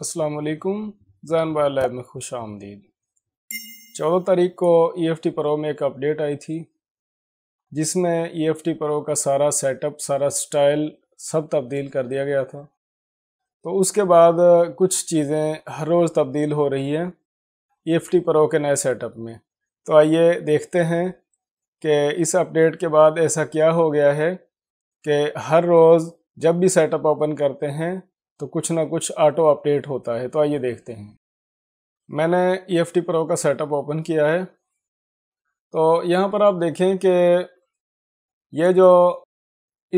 असलकुम Jain bye lab में खुश आमदीद चौदह तारीख को ई एफ टी प्रो में एक अपडेट आई थी जिसमें ई एफ टी प्रो का सारा सेटअप सारा स्टाइल सब तब्दील कर दिया गया था तो उसके बाद कुछ चीज़ें हर रोज़ तब्दील हो रही हैं ई एफ टी प्रो के नए सेटअप में तो आइए देखते हैं कि इस अपडेट के बाद ऐसा क्या हो गया है कि हर रोज़ जब भी सेटअप ओपन करते हैं तो कुछ ना कुछ ऑटो अपडेट होता है तो आइए देखते हैं मैंने ई एफ टी प्रो का सेटअप ओपन किया है तो यहाँ पर आप देखें कि ये जो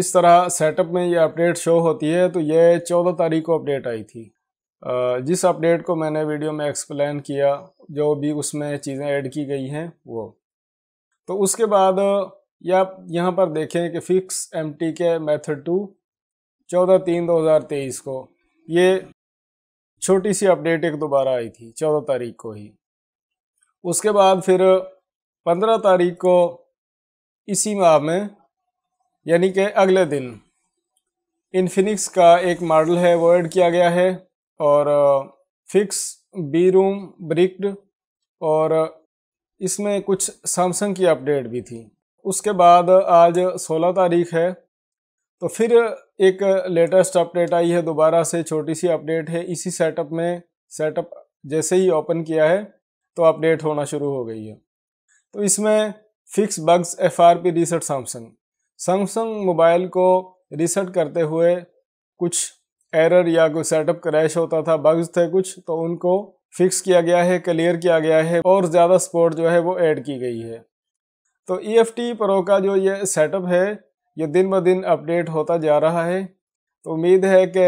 इस तरह सेटअप में ये अपडेट शो होती है तो ये चौदह तारीख को अपडेट आई थी जिस अपडेट को मैंने वीडियो में एक्सप्लेन किया जो भी उसमें चीज़ें ऐड की गई हैं वो तो उसके बाद या आप यहाँ पर देखें कि फ़िक्स एम के मेथड टू चौदह तीन दो हज़ार तेईस को ये छोटी सी अपडेट एक दोबारा आई थी चौदह तारीख को ही उसके बाद फिर पंद्रह तारीख को इसी माह में यानी कि अगले दिन इन्फिनिक्स का एक मॉडल है वो ऐड किया गया है और फिक्स बी रूम ब्रिक्ड और इसमें कुछ सैमसंग की अपडेट भी थी उसके बाद आज 16 तारीख है तो फिर एक लेटेस्ट अपडेट आई है दोबारा से छोटी सी अपडेट है इसी सेटअप में सेटअप जैसे ही ओपन किया है तो अपडेट होना शुरू हो गई है तो इसमें fix bugs F R P reset Samsung Samsung mobile को रिसर्ट करते हुए कुछ एरर या कोई सेटअप क्रैश होता था बग्स थे कुछ तो उनको फिक्स किया गया है क्लियर किया गया है और ज़्यादा सपोर्ट जो है वो ऐड की गई है तो ई एफ टी प्रो का जो ये सेटअप है ये दिन ब दिन अपडेट होता जा रहा है तो उम्मीद है कि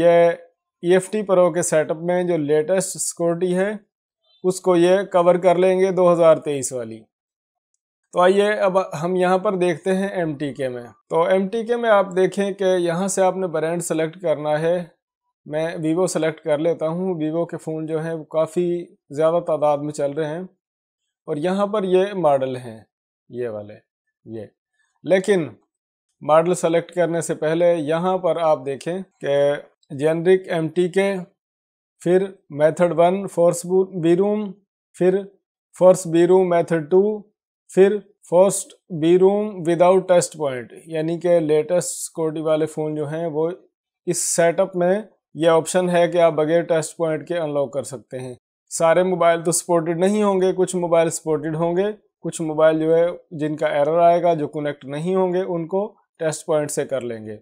यह ई एफ टी प्रो के सेटअप में जो लेटेस्ट सिक्योरिटी है उसको ये कवर कर लेंगे 2023 वाली तो आइए अब हम यहाँ पर देखते हैं एम टी के में तो एम टी के में आप देखें कि यहाँ से आपने ब्रांड सेलेक्ट करना है मैं वीवो सेलेक्ट कर लेता हूँ वीवो के फ़ोन जो हैं वो काफ़ी ज़्यादा तादाद में चल रहे हैं और यहाँ पर ये मॉडल हैं ये वाले ये लेकिन मॉडल सेलेक्ट करने से पहले यहाँ पर आप देखें कि जेनरिक एम के फिर method one force B room फिर force B room method two फिर first room without test point यानी कि लेटेस्ट सिक्योरिटी वाले फ़ोन जो हैं वो इस सेटअप में ये ऑप्शन है कि आप बगैर टेस्ट पॉइंट के अनलॉक कर सकते हैं सारे मोबाइल तो सपोर्टेड नहीं होंगे कुछ मोबाइल सपोर्टेड होंगे कुछ मोबाइल जो है जिनका एरर आएगा जो कनेक्ट नहीं होंगे उनको टेस्ट पॉइंट से कर लेंगे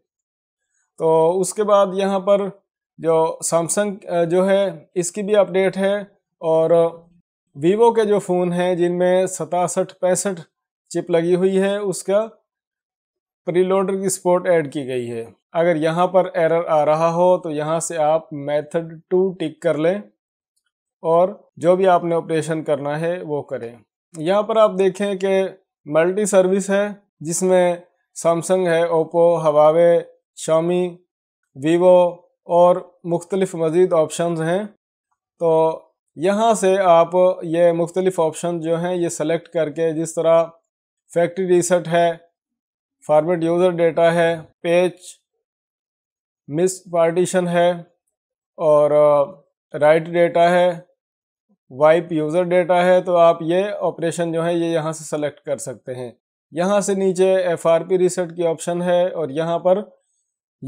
तो उसके बाद यहाँ पर जो सैमसंग जो है इसकी भी अपडेट है और वीवो के जो फ़ोन हैं जिनमें सतासठ पैंसठ चिप लगी हुई है उसका प्रीलोडर की सपोर्ट ऐड की गई है अगर यहाँ पर एरर आ रहा हो तो यहाँ से आप मेथड टू टिक कर लें और जो भी आपने ऑपरेशन करना है वो करें यहाँ पर आप देखें कि मल्टी सर्विस है जिसमें सैमसंग है ओप्पो हवावे शामी वीवो और मुख्तलिफ मज़ीद ऑप्शन हैं तो यहाँ से आप ये मुख्तलिफ ऑप्शन जो हैं ये सेलेक्ट करके जिस तरह फैक्ट्री रीसेट है फॉर्मेट यूज़र डेटा है पेज मिस पार्टीशन है और राइट uh, डेटा है वाइप यूज़र डेटा है तो आप ये ऑपरेशन जो है ये यहाँ से सेलेक्ट कर सकते हैं यहाँ से नीचे एफ आर पी रीसेट की ऑप्शन है और यहाँ पर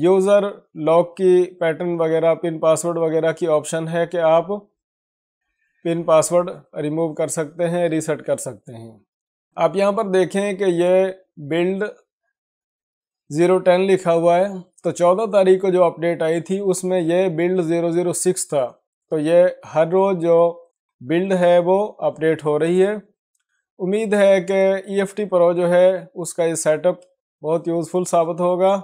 यूज़र लॉक की पैटर्न वगैरह पिन पासवर्ड वगैरह की ऑप्शन है कि आप पिन पासवर्ड रिमूव कर सकते हैं रीसेट कर सकते हैं आप यहाँ पर देखें कि ये बिल्ड ज़ीरो टेन लिखा हुआ है तो चौदह तारीख को जो अपडेट आई थी उसमें ये बिल्ड ज़ीरो ज़ीरो सिक्स था तो ये हर रोज़ जो बिल्ड है वो अपडेट हो रही है उम्मीद है कि ई एफ टी प्रो जो है उसका ये सेटअप बहुत यूज़फुल साबित होगा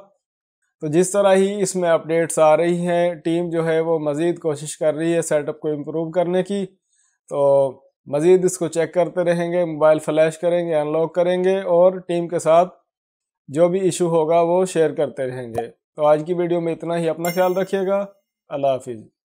तो जिस तरह ही इसमें अपडेट्स आ रही हैं टीम जो है वो मज़ीद कोशिश कर रही है सेटअप को इम्प्रूव करने की तो मज़ीद इसको चेक करते रहेंगे मोबाइल फ्लैश करेंगे अनलॉक करेंगे और टीम के साथ जो भी इशू होगा वो शेयर करते रहेंगे तो आज की वीडियो में इतना ही अपना ख्याल रखिएगा अल्लाह हाफिज़